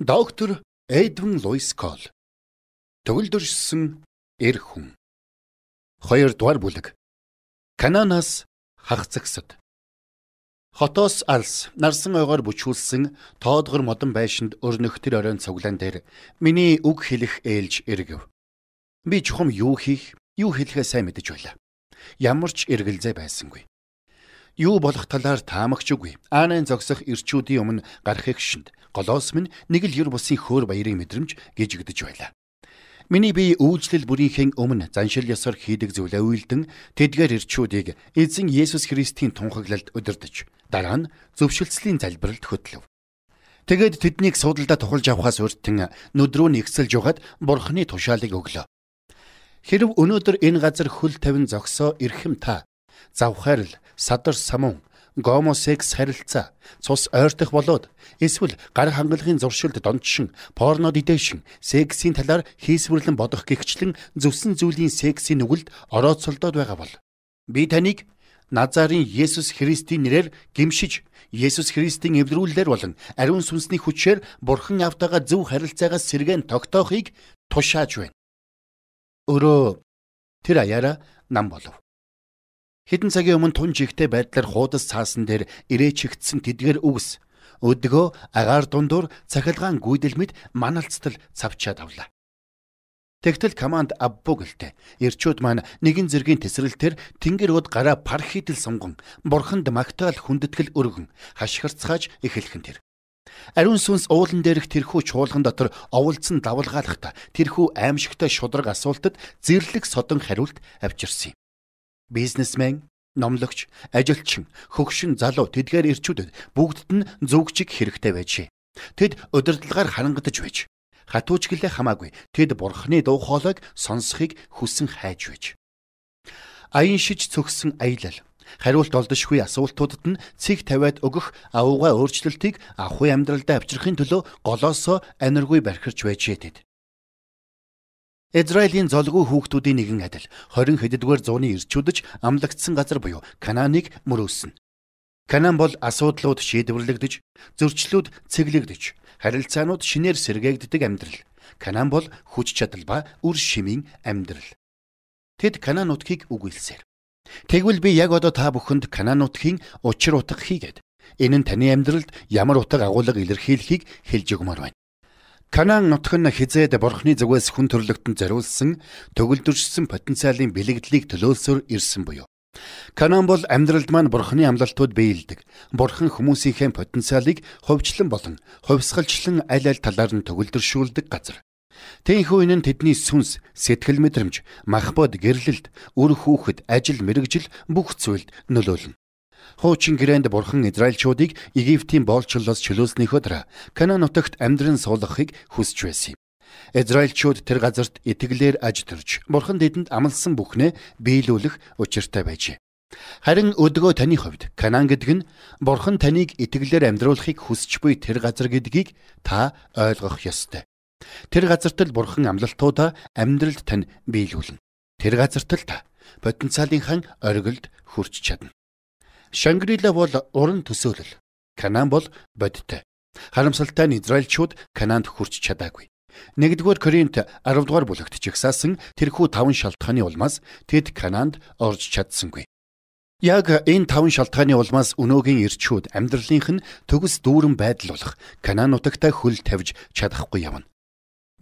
Доктор Эйдвин Луис Кол. Төгөлдөрсөн эр хүн. Хоёрдугаар бүлэг. Кананаас хах зэгсэд. Хотоос алс нарсан ойгоор бүчүүлсэн тоодгор модон байшинд өрнөх тэр оройн цуглаан дээр миний үг хэлэх ээлж эргэв. Би чухам юу хийх, юу хэлэхээ сайн мэдэж байлаа. Ямар ч эргэлзээ байсангүй. Юу болох талаар таамагч үгүй. Аанын зогсох ирчүүдийн өмнө гарах их шинд голоос минь нэг л ер бусын хөөр баярын мэдрэмж гжигдэж байлаа. Миний бие үйлчлэл бүрийнхээ өмнө заншил ёсоор хийдэг зүйлээ үйлдэн тэдгээр ирчүүдийг эзэн Есүс Христийн тунхаглалд өдөрдөж дараа нь зөвшөлтслийн залбиралд хөтлөв. Тэгээд тэднийг суудалдаа тухалж авахаас өртөн нүд рүү нэгсэлж угаад бурхны тушаалыг өглөө. Хэрв өнөөдөр энэ газар хөл тавин зогсоо ирхэм та завхаар л садар самун гомосекс харилцаа, цус ойртох болоод эсвэл гар хангалахын зуршилд донтшин, порнод идэвшин, сексийн талаар хийсвэрлэн бодох гихчлэн зөвсөн зүйлийн сексийн нүгэлд орооцолдоод байгаа бол би таныг Назарын Есүс Христийн нэрээр гимшиж Есүс Христийн эвдрүүлэлээр болон ариун сүнсний хүчээр Бурхан автагаа зөв харилцаагаас сэргэн тогтоохыг тушааж байна. Өөрөө тэр аяара нам болов. Хэдэн цагийн өмнө тун жигтэй байдлаар хуудас цаасан дээр ирээчигдсэн тэдгэр үгс өдгөө агаар дундуур цахилгаан гүйдэлмэд маналцтал цавчаад авлаа. Тэгтэл команд авбуу гэлтэй. Ирчүүд маань нэгэн зэргийн тесрэлтэр тэнгэр өд гараа пархидл сунгон, бурханд магтаал хүндэтгэл өргөн, хашгирцгааж эхэлхэн тэр. Ариун сүнс уулан дээрх тэрхүү чуулган дотор оволцсон давлгаалахта тэрхүү аимшигтай шудраг асуултад зэрлэг содон хариулт авчирсан юм. Бизнесмен, номлогч, ажилчин, хөгшин залуу тэдгээр ирчүүдэд бүгдд нь зөвгчиг хэрэгтэй байжээ. Тэд удирдлагаар харангатж байж хатууч гэлээ хамаагүй тэд бурхны дуу хоолойг сонсохыг хүсэн хайж байж. Аян шиж цөгсөн аялал хариулт олдошгүй асуултуудад нь цэг тавиад өгөх авууга өөрчлөлтийг ахуй амьдралдаа авчрахын төлөө голоосоо аниргүй бархирч байжээ тэд. Израилийн золгүй хүүхдүүдийн нэгэн адил 20 хэддгээр зууны ирчүүдж амлагдсан газар буюу Кананыг мөрөөсөн. Канаан бол асуудлууд шийдвэрлэгдэж, зөрчлүүд цэглэгдэж, харилцаанууд шинээр сэргээгддэг амьдрал. Канаан бол хүч чадал ба үр шимийн амьдрал. Тэд Канаан нутгийг үгүйлсээр. Тэгвэл би яг одоо та бүхэнд Канаан нутгийн учир утга хийгээд энэ нь таны амьдралд ямар утга агуулга илэрхийлэхийг хэлж өгмөр байна. Канаан нутг нь хизээд бурхны зүгээс хүн төрлөختөнд зориулсан төгөлдөрчсөн потенциалын бэлэгдлийг төлөөлсөөр ирсэн буюу. Канаан бол амьдралд маань бурхны амлалтууд биелдэг. Бурхан хүмүүсийнхээ потенциалыг хувьчлан болон хувьсгалчлан аль аль талаар нь төгөлдөршүүлдэг газар. Тэнгүү энэ нь тэдний сүнс, сэтгэл мэдрэмж, мах бод, гэрлэлт, үр хүүхэд, ажил мэрэгжил бүх зүйлд нөлөөлнө. Хуучин гэрээнд бурхан Израильчуудыг Египтийн боолчлолоос чөлөөснөх өдөр Канаан нутагт амьдран суулгахыг хүсэж байсан юм. Израильчууд тэр газарт итгэлээр аж төрж бурхан тэдэнд амлсан бүхнээ биелүүлэх учиртай байжээ. Харин өдгөө таны хувьд Канаан гэдэг нь бурхан таныг итгэлээр амьдруулахыг хүсч буй тэр газар гэдгийг та ойлгох ёстой. Тэр газарт л бурхан амлалтуудаа амьдралд тань биелүүлнэ. Тэр газарт л та потенциалынхан оргилд хүрч чадна. Шангрила бол уран төсөөлөл. Канаан бол бодиттой. Харамсалтай нь Израильчууд Канаанд хүрч чадаагүй. 1-р Коринт 10-р бүлэгт чигсаасан тэрхүү 5 шалтгааны улмаас тэд Канаанд орж чадсангүй. Яг энэ 5 шалтгааны улмаас өнөөгийн ирчүүд амьдралынх нь төгс дүүрэн байдал болох Канаан нутагтай хөл тавьж чадахгүй явна.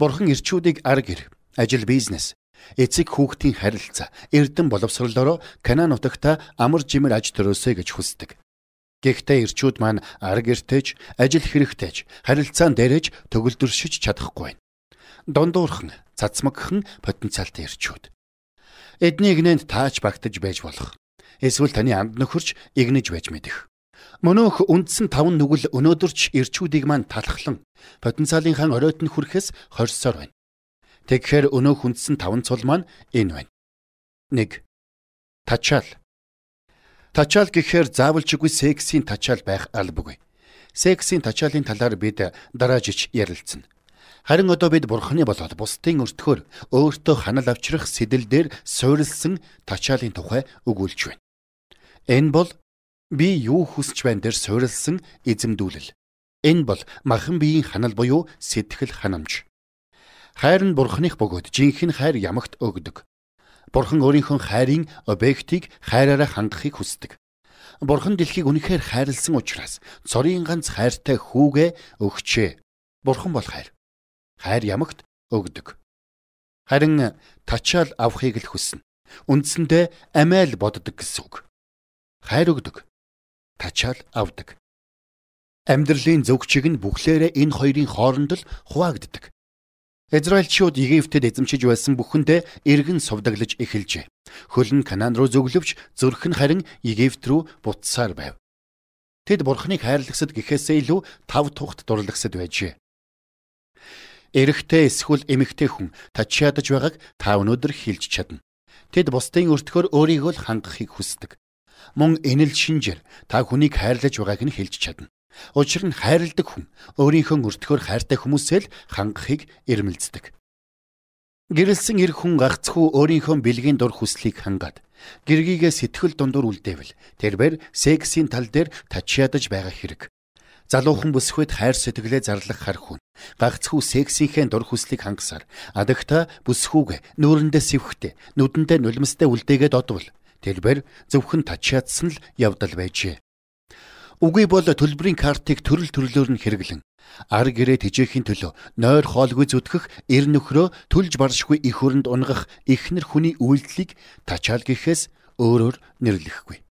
Бурхан ирчүүдийг ар гэр, ажил бизнес, эцэг хүүхдийн харилцаа эрдэн боловсролоороо Канаан нутагта амар жимэр аж төрөөсэй гэж хүсдэг. Гэхдээ ирчүүд маань арга эртэж, ажил хэрэгтэйж, харилцаан дээрэж төгөлдөршиж чадахгүй байна. Дундуурхан, цацмагхан потенциалтай ирчүүд. Эдний игнэнд таач багтаж байж болох. Эсвэл таны амд нөхөрч игнэж байж мэдэх. Мөнөөх үндсэн таван нүгэл өнөөдөрч ирчүүдийг маань талхлан потенциалынхаа оройтон хүрхээс хорьсоор байна. Тэгэхээр өнөө хүндсэн таван цул маань энэ байна. 1. Тачаал. Тачаал гэхээр заавалжгүй сексийн тачаал байх албагүй. Сексийн тачаалын талаар бид дараажиж ярилцсан. Харин одоо бид бурхны болоод бусдын өртгөөр өөртөө ханал авчрах сэдэлдэр суурилсан тачаалын тухай өгүүлж байна. Энэ бол би юу хүсэж байна дээр суурилсан эзэмдүүлэл. Энэ бол махан биеийн ханал буюу сэтгэл ханамж. Хайр нь Бурханых бөгөөд жинхэнэ хайр ямагт өгдөг. Бурхан өөрийнхөө хайрын объектыг хайраараа хангахыг хүсдэг. Бурхан дэлхийг үнэхээр хайрлсан учраас цорын ганц хайртай хүүгээ өгчээ. Бурхан бол хайр. Хайр ямагт өгдөг. Харин тачаал авахыг л хүснэ. Үндсэндээ амиа л боддог гэсэн үг. Хайр өгдөг. Тачаал авдаг. Амьдралын зөв чиг нь бүхлээрээ энэ хоёрын хооронд л хуваагддаг. Израильчууд Египтэд эзэмшиж байсан бүхэндээ эргэн сувдаглаж эхэлжээ. Хөл нь Канаан руу зөглөвч зүрх нь харин Египт рүү буцсаар байв. Тэд бурхныг хайрлагсад гэхээсээ илүү тав тухт дурлагсад байжээ. Эрэгтэй эсвэл эмэгтэй хүн та чадаж байгааг та өнөөдөр хэлж чадна. Тэд бусдын өртгөөр өөрийгөө л хангахыг хүсдэг. Мөн энэ л шинжээр та хүнийг хайрлаж байгааг нь хэлж чадна. Учир нь хайрладаг хүн өөрийнхөө өртгөхөр хайртай хүмүүсээ л хангахыг эрмэлздэг. Гэрэлсэн эр хүн гагцхүү өөрийнхөө бэлгийн дур хүслийг хангаад гэргийгээ сэтгэл дундуур үлдээвэл тэрээр сексийн тал дээр тачиадж байгаа хэрэг. Залуухан бүсгүйд хайр сэтгэлээ зарлах хар хүн гагцхүү сексийнхээ дур хүслийг хангасаар адагта бүсгүйг нүүрэндээ сэвхтээ нүдэндээ нулимстай үлдээгээд одвол тэрээр зөвхөн тачиадсан л явдал байжээ. Үгүй бол төлбөрийн картыг төрөл төрлөөр нь хэрэглэн ар гэрээ тэжээхийн төлөө нойр хоолгүй зүтгэх, эр нөхрөө төлж баршгүй их хөрөнд унгах ихнэр хүний үйлдэлийг тачаал гэхээс өөрөөр нэрлэхгүй.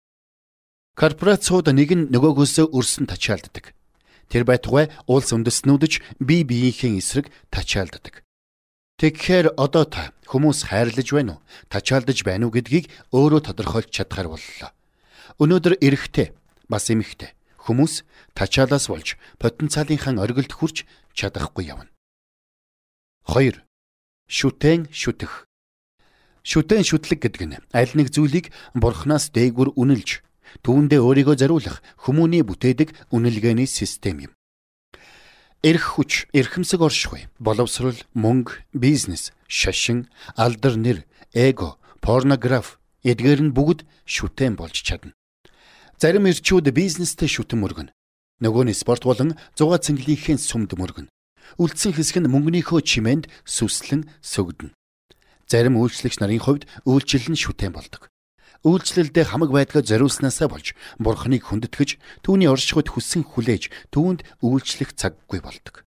Корпорацууд нэг нь нөгөөгөөсөө өрсөн тачаалддаг. Тэр байтугай улс үндэстнүүдж бие биеийнхээ эсрэг тачаалддаг. Тэгэхээр одоо та хүмүүс хайрлаж байна уу? Тачаалдаж байна уу гэдгийг өөрөө тодорхойлж чадхаар боллоо. Өнөөдөр эрэхтэй бас эмхтэй Хүмүүс тачаалаас болж потенциалынхаа оргилд хүрч чадахгүй явна. 2. Шүтэн шүтэх. Шүтэн шүтлэг гэдэг нь аль нэг зүйлийг бурхнаас дээгүр үнэлж түүндээ өөрийгөө зариулах хүмүүний бүтээдэг үнэлгээний систем юм. Эрх хүч, эрхэмсэг оршихуй, боловсрол, мөнгө, бизнес, шашин, алдар нэр, эго, порнограф эдгээр нь бүгд шүтэн болж чадна. Зарим эрчүүд бизнестэй шүтэн мөргөн. Нөгөө нь спорт болон зугаа цэнгэлийнхээ сүмд мөргөн. Үлдсэн хэсэг нь мөнгөнийхөө чимээнд сүслэн сөгдөн. Зарим үйлчлэгч нарын хувьд үйлчлэл нь шүтэн болдог. Үйлчлэлдээ хамаг байдгаа зориулснаасаа болж бурхныг хүндэтгэж түүний оршихуйд хүссэн хүлээж түүнд үйлчлэх цаггүй болдог.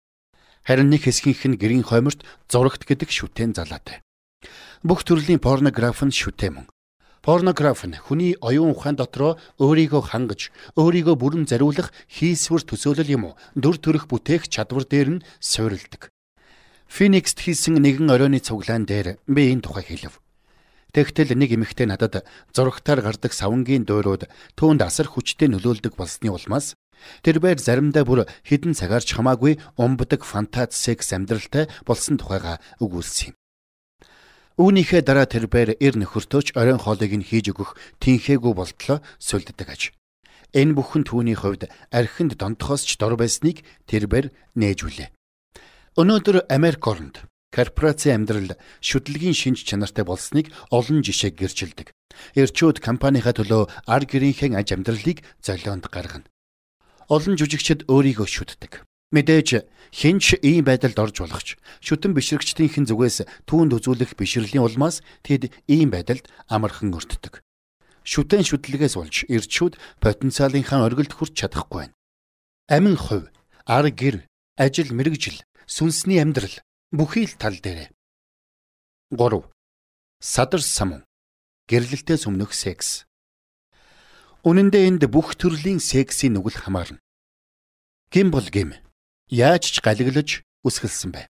Харин нэг хэсгийнх нь гэрийн хойморт зурагт гэдэг шүтэн залаатай. Бүх төрлийн порнограф нь шүтэн мөн. Порнограф нь хүний оюун ухаан дотроо өөрийгөө хангаж, өөрийгөө бүрэн зариулах хийсвэр төсөөлөл юм уу? Дүр төрх бүтээх чадвар дээр нь суурилдаг. Феникст хийсэн нэгэн оройны цуглаан дээр би энэ тухай хэлв. Тэгтэл нэг эмэгтэй надад зургатаар гардаг савангийн дуурууд түүнд асар хүчтэй нөлөөлдөг болсны улмаас тэр байр заримдаа бүр хідэн цагаарч хамаагүй умбдаг фантаз секс амьдралтай болсон тухайга өгүүлсэн юм. Үүнийхээ дараа тэрбээр эр нөхөртөөч оройн хоолыг нь хийж өгөх тэнхээгүй болтлоо сүлддэг аж. Энэ бүхэн түүний хувьд архинд донтохоос ч дор байсныг тэрбээр нээжвүлээ. Өнөөдөр Америк орнд корпорацийн амьдрал шүтлэгийн шинж чанартай болсныг олон жишээ гэрчилдэг. Эрчүүд компанийнхаа төлөө ар гэрийнхээ аж амьдралыг золионд гаргана. Олон жүжигчид өөрийгөө шүтдэг. Мэдээж хинч ийм байдалд орж болохч шүтэн бишрэгчдийнхэн зүгээс түүнд үзүүлэх бишрэлийн улмаас тэд ийм байдалд амархан өртдөг. Шүтэн шүтлэгээс болж ирчүүд потенциалынхаа оргилд хүрч чадахгүй байна. Амин хувь, ар гэр, ажил мэрэгжил, сүнсний амьдрал бүхий л тал дээр. 3. Садар самун. Гэрлэлтэй сүмнөх секс. Үнэн дээр энд бүх төрлийн сексийн нүгэл хамаарна. Гимбл гим. Бол гим яаж ч галиглаж үсгэлсэн байв.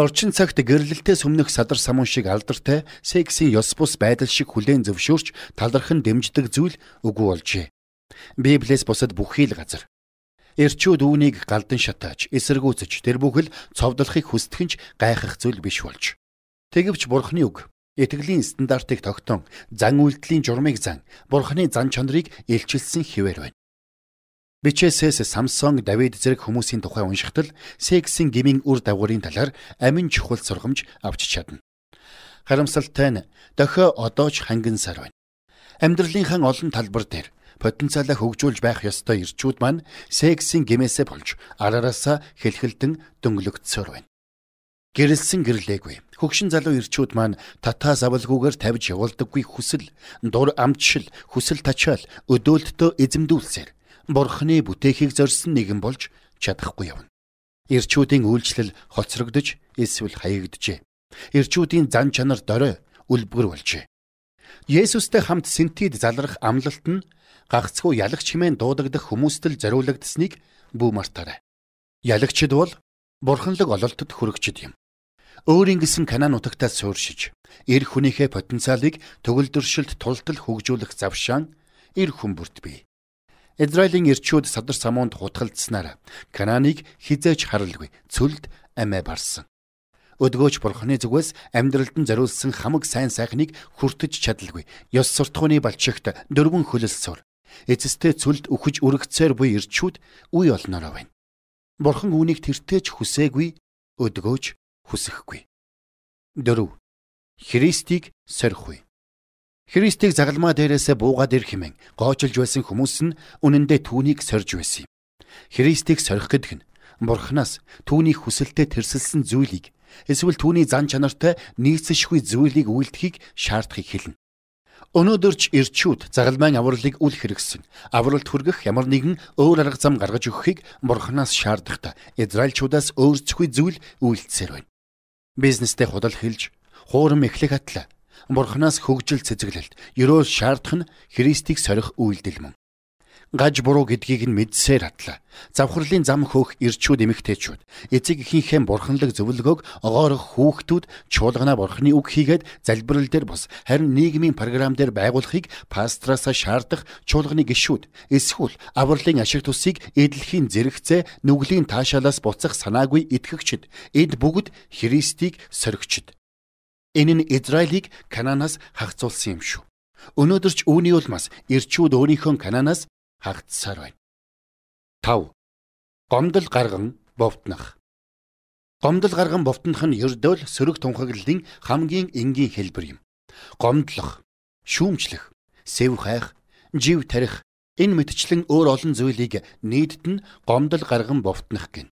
Орчин цагт гэрлэлтээс өмнөх садар самун шиг алдартай сексийн ёс бус байдал шиг хүлээн зөвшөөрч талархан дэмждэг зүйл үгүй болжээ. Библиэс бусад бүхий л газар. Эрчүүд үүнийг галдан шатааж, эсэргүүцэж, тэр бүхэл цовдлохыг хүсдэгч гайхах зүйл биш болж. Тэгвч бурхны үг итгэлийн стандартыг тогтоон, зан үйлдэлийн журмыг зан, бурхны зан чанарыг илчилсэн хിവэр байна. Бичээсээс Самсон, Давид зэрэг хүмүүсийн тухай уншихтал сексийн гмийн үр дагаварын талаар амин чухал сургамж авч чадна. Харамсалтай нь дохио одоо ч ханган сар байна. Амьдралынхан олон талбар дээр потенциалаа хөгжүүлж байх ёстой ирчүүд маань сексийн гмээсээ болж араараасаа хэлхэлдэн дөнгөлөгдсөөр байна. Гэрэлсэн гэрлээгүй. Хөгшин залуу ирчүүд маань татаас авалгүйгээр тавьж явуулдаггүй хүсэл, дур амтшил, хүсэл тачаал, өдөөлтөө эзэмдүүлсээр бурхны бүтээхийг зорьсон нэгэн болж чадахгүй явна. Ирчүүдийн үйлчлэл хоцрогдож эсвэл хаягджээ. Ирчүүдийн зан чанар дорой үлбгэр болжээ. Есүстэй хамт синтид залрах амлалт нь гагцгүй ялагч хэмээн дуудагдах хүмүүстэл зориулагдсныг бүү мартаарай. Ялагчд бол бурханлаг ололтод хүрэгчд юм. Өөрийн гисэн Канаан нутагтаа сууршиж, эр хүнийхээ потенциалыг төгөлдөршилд тултал хөгжүүлэх завшаан эр хүн бүрт бий. Израилийн ирчүүд садар самуунд хутгалдсанаар Кананыг хизээж харалгүй цөлд амиа барсан. Өдгөөч бурхны зүгээс амьдралд нь зориулсан хамаг сайн сайхныг хүртэж чадалгүй. Ёс суртахууны балчигт дөрвөн хөлөлсөөр эцэстээ цөлд өгч өргөцсөөр буй ирчүүд үе олноро байна. Бурхан үүнийг тэртээж хүсээгүй, өдгөөж хүсэхгүй. 4. Христийг сорих үе. Христийг загалмаа дээрээсээ буугаад ирэх хэмээн гоочлж байсан хүмүүс нь үнэн дээр түүнийг сорж байсан юм. Христийг сорих гэдэг нь Бурханаас түүний хүсэлтэд тэрсэлсэн зүйлийг эсвэл түүний зан чанартай нийцэшгүй зүйлийг үйлдэхийг шаардахыг хэлнэ. Өнөөдөрч ирчүүд загалмайн авралыг үл хэрэгсэн. Авралт хүргэх ямар нэгэн өөр арга зам гаргаж өгөхийг Бурханаас шаардахта Израильчуудаас өөрсдөө зүйл үйлдэсээр байна. Бизнестэй худал хэлж, хуурам эхлэх атлаа бурхнаас хөгжил цэцэглэлт ерөөл шаардах нь Христийг сорих үйлдэл мөн. Гаж буруу гэдгийг нь мэдсээр хатлаа. Завхарлын зам хөөх ирчүүд эмэгтэйчүүд эцэг эхийнхээ бурханлаг зөвлөгөөг огоорох хүүхдүүд чуулгана бурхны үг хийгээд залбирал дээр бус харин нийгмийн програм дээр байгуулахыг пастраас шаардах чуулганы гишүүд эсвэл авралын ашиг тусыг эдлэхийн зэрэгцээ нүглийн таашаалаас буцах санаагүй итгэгчд эд бүгд Христийг соригчд Энэ нь Израилийг Кананаас хагцуулсан юм шүү. Өнөөдөр ч үүний улмаас ирчүүд өөрийнхөө Кананаас хагцсаар байна. 5. Гомдол гарган бовтнах. Гомдол гарган бовтнах нь ердөөл сөрөг тунхаглалын хамгийн энгийн хэлбэр юм. Гомдлох, шүүмжлэх, сэв хайх, жив тарих энэ мэтчлэн өөр олон зүйлийг нийтд нь гомдол гарган бовтнах гин.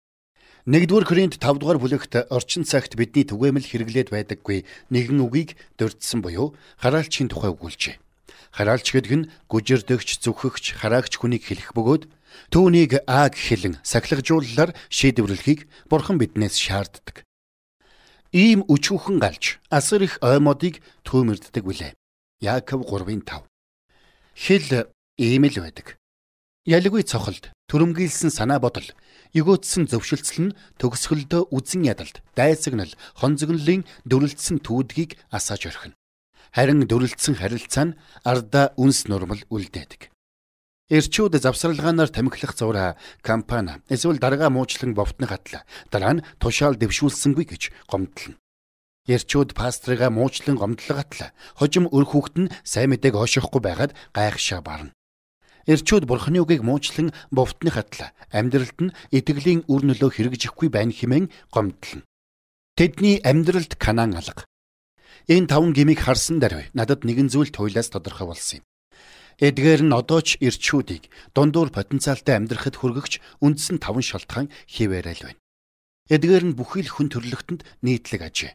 1-р Коринт 5-р бүлэгт орчин цагт бидний түгээмэл хэрэглээд байдаггүй нэгэн үгийг дурдсан буюу хараалчийн тухай өгүүлжээ. Хараалч гэдэг нь гүжирдөгч, зүхэгч, хараагч хүнийг хэлэх бөгөөд түүнийг ааг хэлэн сахилгажууллаар шийдвэрлэхийг бурхан биднээс шаарддаг. Ийм өчүүхэн галж асар их аймодыг төөмөрддөг билээ. Яаков 3:5. Хэл ийм л байдаг. Ялгүй цохолд Төрөмгийлсэн санаа бодол, эгөөцсөн зөвшөлтсөл нь төгсгөлдөө үзэн ядалт, дайсагнал, хонзогнлын дөрлөдсөн түүдгийг асааж орхино. Харин дөрлөдсөн харилцаа нь ардаа үнс нурмал үлдээдэг. Эрчүүд завсралгаанаар тамхилах зураа компани эсвэл дарга муучлан бовтны хатлаа. Дараа нь тушаал дэвшүүлсэнгүй гэж гомдлоо. Ярчууд пастрыгаа муучлан гомдлоготлаа. Хожим өр хүүхэд нь сайн мэдээг оошихгүй байгаад гайхшаа барна. Ирчүүд бурхны үгийг муучлан бовтны хатлаа. Амьдралд нь итгэлийн үр нөлөө хэрэгжихгүй байна хэмээн гомдлоо. Тэдний амьдралд Канаан алга. Энэ таван гмийг харсан даруй надад нэгэн зүйл туйлаас тодорхой болсон юм. Эдгээр нь одоо ч ирчүүдийг дундуур потенциалтай амьдрахад хүргэгч үндсэн таван шалтгаан хിവэрэл байна. Эдгээр нь бүхий л хүн төрлөختөнд нийтлэг ажээ.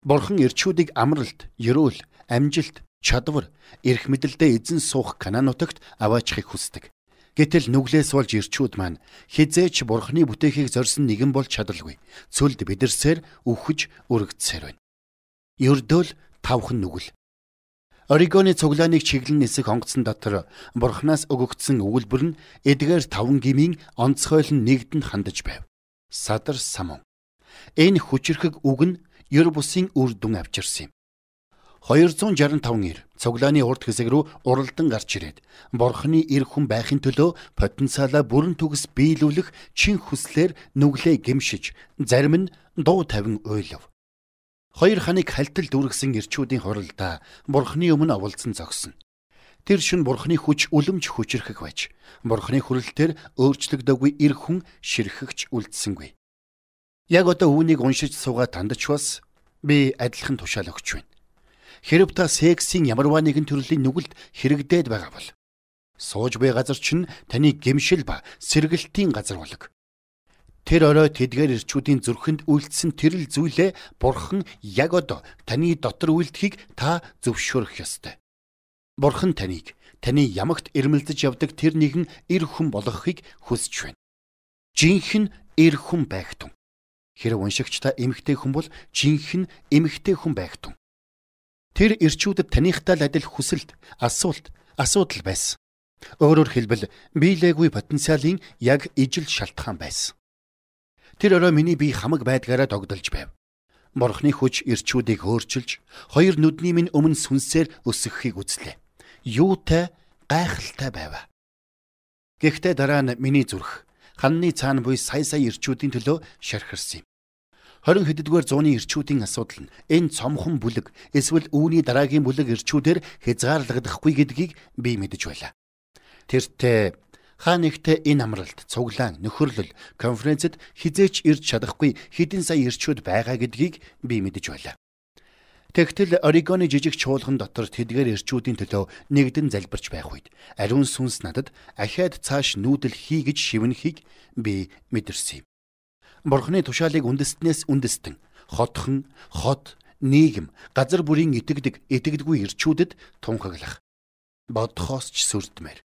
Бурхан ирчүүдийг амралт, ерөөл, амжилт, чадвар, эрх мэдэлдээ эзэн суух Канаан нутагт аваачихыг хүсдэг. Гэтэл нүглээс болж ирчүүд маань хизээч бурхны бүтээхийг зорьсон нэгэн бол чадалгүй. Цөлд бидэрсээр өвхөж өргөдсээр байна. Ердөөл тавхан нүгэл. Оригоны цуглааныг чиглэн нисэх онгоцон дотор бурхнаас өгөгдсөн өгүүлбэр нь эдгээр таван гмийн онцгойл нь нэгдэн хандаж байв. Садар самун. Энэ хүчрэхэг үг нь Ер бусын үр дүн авчирсан юм. 265 эр цоглааны урд хэсэг рүү уралдан гарч ирээд бурхны эр хүн байхын төлөө потенциалаа бүрэн төгс биелүүлэх чин хүслээр нүглээ гимшиж зарим нь дуу тавин ойлов. Хоёр ханыг хальтал дүүргсэн ирчүүдийн хуралдаа бурхны өмнө оволцсон зогсон. Тэр шин бурхны хүч үлэмж хүчрэхэх байж бурхны хүрэлтээр өөрчлөгдөөгүй эр хүн ширхэгч үлдсэнгүй. Яг одоо үүнийг уншиж суугаа тандч бас би адилхан тушаал өгч байна. Хэрв та сексийн ямарваа нэгэн төрлийн нүгэлд хэрэгдээд байгаа бол сууж буй газар чинь таны гэмшил ба сэргэлтийн газар болог. Тэр орой тэдгээр ирчүүдийн зүрхэнд үйлдсэн тэрл зүйлээ бурхан яг одоо таны дотор үйлдэхийг та зөвшөөрөх ёстой. Бурхан таныг таны ямагт ирмэлдэж явдаг тэр нэгэн эр хүн болгохыг хүсэж байна. Жинхэнэ эр хүн байх тун. Хэрэг уншигч та эмэгтэй хүн бол жинхэнэ эмэгтэй хүн байх тун. Тэр ирчүүдэд танихтай л адил хүсэлт, асуулт, асуудал байсан. Өөрөөр хэлбэл биелээгүй потенциалын яг ижил шалтгаан байсан. Тэр орой миний бие хамаг байдгаараа догдолж байв. Морхны хүч ирчүүдийг хөөрчилж, хоёр нүдний минь өмнө сүнсээр өсөхийг үзлээ. Юутай гайхалтай байваа. Гэхдээ дараа нь миний зүрх ханны цаана буй сая сая ирчүүдийн төлөө шархирсан юм. 20 хэддгээр зууны ирчүүдийн асуудал нь энэ цомхон бүлэг эсвэл үүний дараагийн бүлэг ирчүүдээр хязгаарлагдахгүй гэдгийг би мэдэж байлаа. Тэртээ хаа нэгтээ энэ амралт, цуглаан, нөхөрлөл, конференцэд хизээч ирж чадахгүй хэдэн сая ирчүүд байгаа гэдгийг би мэдэж байлаа. Тэгтэл Орегоны жижиг чуулган дотор тэдгээр ирчүүдийн төлөө нэгдэн залбирч байх үед ариун сүнс надад ахаад цааш нүүдэл хий гэж шивнэхийг би мэдэрсэн юм бурхны тушаалыг үндэстнээс үндэстэн хотхон хот нийгэм газар бүрийн итгэдэг итгэдэггүй ирчүүдэд тунхаглах бодхоос ч сүрдмээр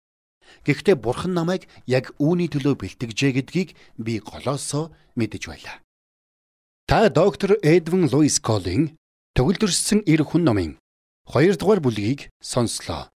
Гэхдээ бурхан намайг яг үүний төлөө бэлтгэжээ гэдгийг би голоосоо мэдэж байлаа. Та доктор Эдвин Луис Колин төгөлдөрсөн эр хүн номын 2 дугаар бүлгийг сонслоо.